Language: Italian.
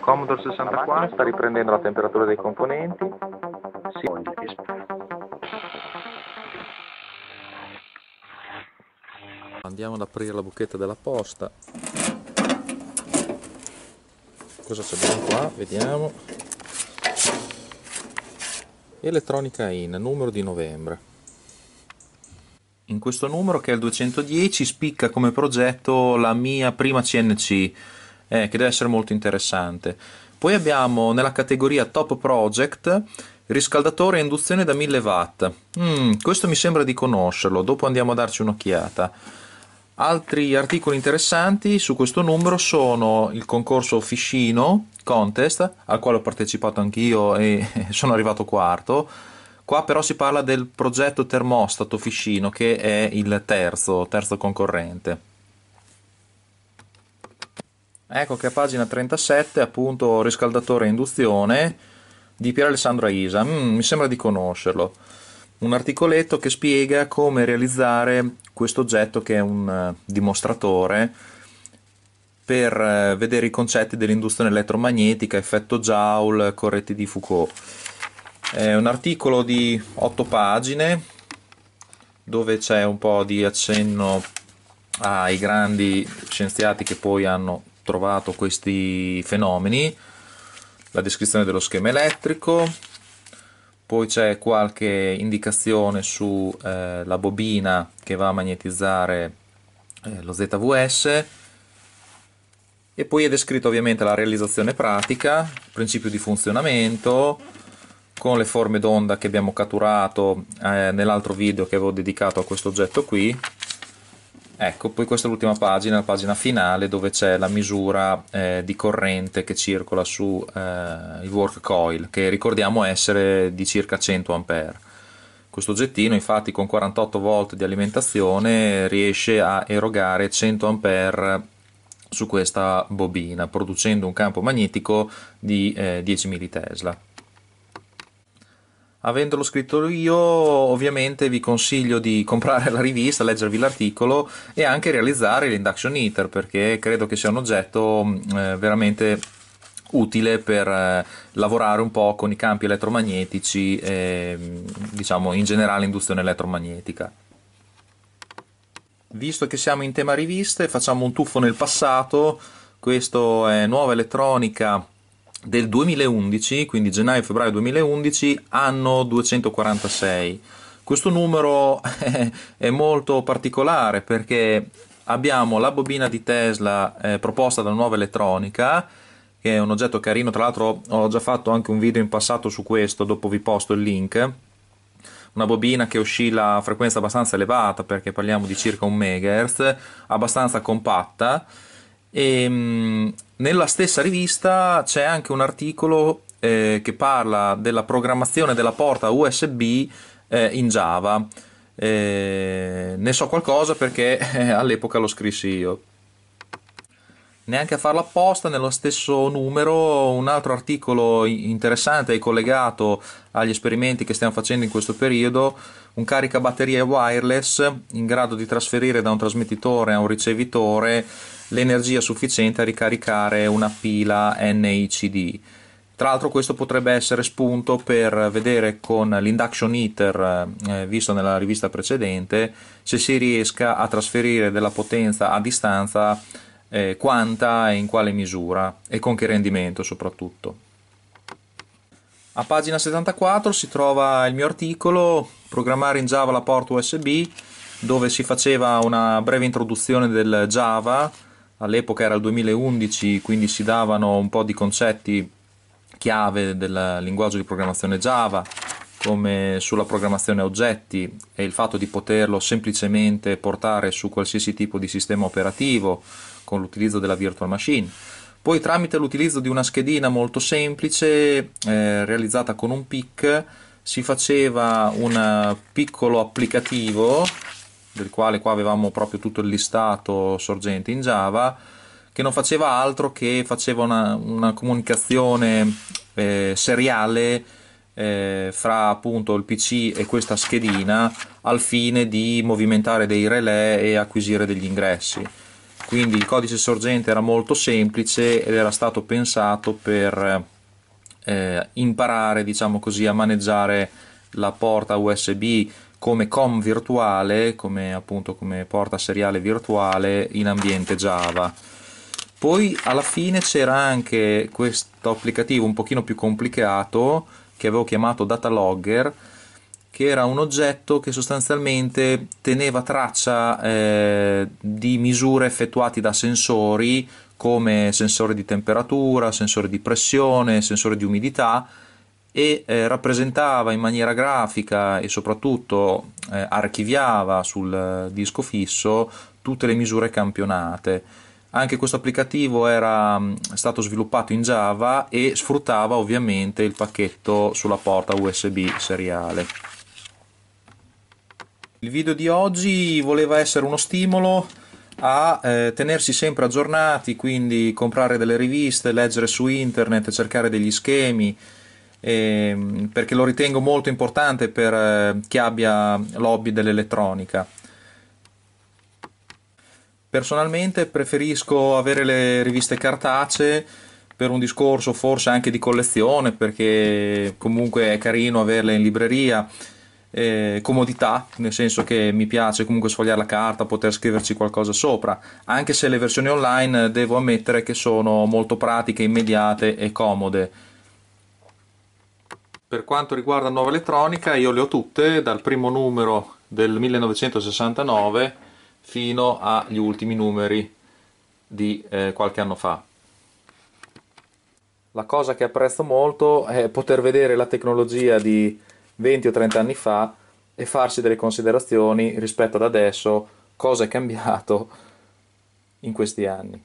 Commodore 64 sta riprendendo la temperatura dei componenti. Sì. Andiamo ad aprire la buchetta della posta. Cosa abbiamo qua? Vediamo. Elettronica in numero di novembre. In questo numero, che è il 210, spicca come progetto la mia prima CNC, eh, che deve essere molto interessante. Poi abbiamo nella categoria Top Project riscaldatore a induzione da 1000 watt. Mm, questo mi sembra di conoscerlo, dopo andiamo a darci un'occhiata. Altri articoli interessanti su questo numero sono il concorso Fiscino Contest, al quale ho partecipato anch'io e sono arrivato quarto. Qua però si parla del progetto termostato Fiscino, che è il terzo, terzo concorrente. Ecco che a pagina 37, appunto, riscaldatore e induzione di Pier Alessandro Aisa. Mm, mi sembra di conoscerlo un articoletto che spiega come realizzare questo oggetto che è un eh, dimostratore per eh, vedere i concetti dell'induzione elettromagnetica, effetto Joule, corretti di Foucault. È un articolo di 8 pagine dove c'è un po' di accenno ai grandi scienziati che poi hanno trovato questi fenomeni, la descrizione dello schema elettrico, poi c'è qualche indicazione sulla eh, bobina che va a magnetizzare eh, lo ZVS e poi è descritto ovviamente la realizzazione pratica, il principio di funzionamento con le forme d'onda che abbiamo catturato eh, nell'altro video che avevo dedicato a questo oggetto qui Ecco, poi questa è l'ultima pagina, la pagina finale dove c'è la misura eh, di corrente che circola su eh, il work coil, che ricordiamo essere di circa 100 A. Questo oggettino infatti con 48 volt di alimentazione riesce a erogare 100 A su questa bobina, producendo un campo magnetico di eh, 10.000 Tesla avendolo scritto io, ovviamente vi consiglio di comprare la rivista, leggervi l'articolo e anche realizzare l'induction heater perché credo che sia un oggetto mm, eh, veramente utile per eh, lavorare un po' con i campi elettromagnetici e mm, diciamo in generale induzione elettromagnetica. Visto che siamo in tema riviste, facciamo un tuffo nel passato. Questo è Nuova Elettronica del 2011, quindi gennaio-febbraio 2011, hanno 246. Questo numero è molto particolare perché abbiamo la bobina di Tesla eh, proposta da Nuova Elettronica, che è un oggetto carino, tra l'altro ho già fatto anche un video in passato su questo, dopo vi posto il link. Una bobina che oscilla a frequenza abbastanza elevata, perché parliamo di circa un megahertz, abbastanza compatta e, ehm, nella stessa rivista c'è anche un articolo eh, che parla della programmazione della porta USB eh, in Java. Eh, ne so qualcosa perché eh, all'epoca lo scrissi io. Neanche a farlo apposta, nello stesso numero un altro articolo interessante e collegato agli esperimenti che stiamo facendo in questo periodo, un caricabatterie wireless in grado di trasferire da un trasmettitore a un ricevitore l'energia sufficiente a ricaricare una pila NICD. Tra l'altro questo potrebbe essere spunto per vedere con l'induction heater eh, eh, visto nella rivista precedente se si riesca a trasferire della potenza a distanza eh, quanta e in quale misura e con che rendimento soprattutto. A pagina 74 si trova il mio articolo Programmare in Java la porta USB dove si faceva una breve introduzione del Java all'epoca era il 2011, quindi si davano un po' di concetti chiave del linguaggio di programmazione Java, come sulla programmazione oggetti e il fatto di poterlo semplicemente portare su qualsiasi tipo di sistema operativo con l'utilizzo della virtual machine. Poi tramite l'utilizzo di una schedina molto semplice eh, realizzata con un PIC si faceva un piccolo applicativo del quale qua avevamo proprio tutto il listato sorgente in Java, che non faceva altro che faceva una, una comunicazione eh, seriale eh, fra appunto il PC e questa schedina al fine di movimentare dei relè e acquisire degli ingressi. Quindi il codice sorgente era molto semplice ed era stato pensato per eh, imparare, diciamo così, a maneggiare la porta USB come COM virtuale, come appunto come porta seriale virtuale in ambiente Java. Poi alla fine c'era anche questo applicativo un pochino più complicato che avevo chiamato Data Logger, che era un oggetto che sostanzialmente teneva traccia eh, di misure effettuate da sensori come sensore di temperatura, sensore di pressione, sensore di umidità e eh, rappresentava in maniera grafica e soprattutto eh, archiviava sul eh, disco fisso tutte le misure campionate. Anche questo applicativo era mm, stato sviluppato in Java e sfruttava ovviamente il pacchetto sulla porta USB seriale. Il video di oggi voleva essere uno stimolo a eh, tenersi sempre aggiornati, quindi comprare delle riviste, leggere su internet, cercare degli schemi, ehm, perché lo ritengo molto importante per eh, chi abbia lobby dell'elettronica. Personalmente preferisco avere le riviste cartacee per un discorso forse anche di collezione, perché comunque è carino averle in libreria. Eh, comodità, nel senso che mi piace comunque sfogliare la carta, poter scriverci qualcosa sopra, anche se le versioni online devo ammettere che sono molto pratiche, immediate e comode. Per quanto riguarda Nuova Elettronica, io le ho tutte dal primo numero del 1969 fino agli ultimi numeri di eh, qualche anno fa. La cosa che apprezzo molto è poter vedere la tecnologia di 20 o 30 anni fa e farsi delle considerazioni rispetto ad adesso, cosa è cambiato in questi anni.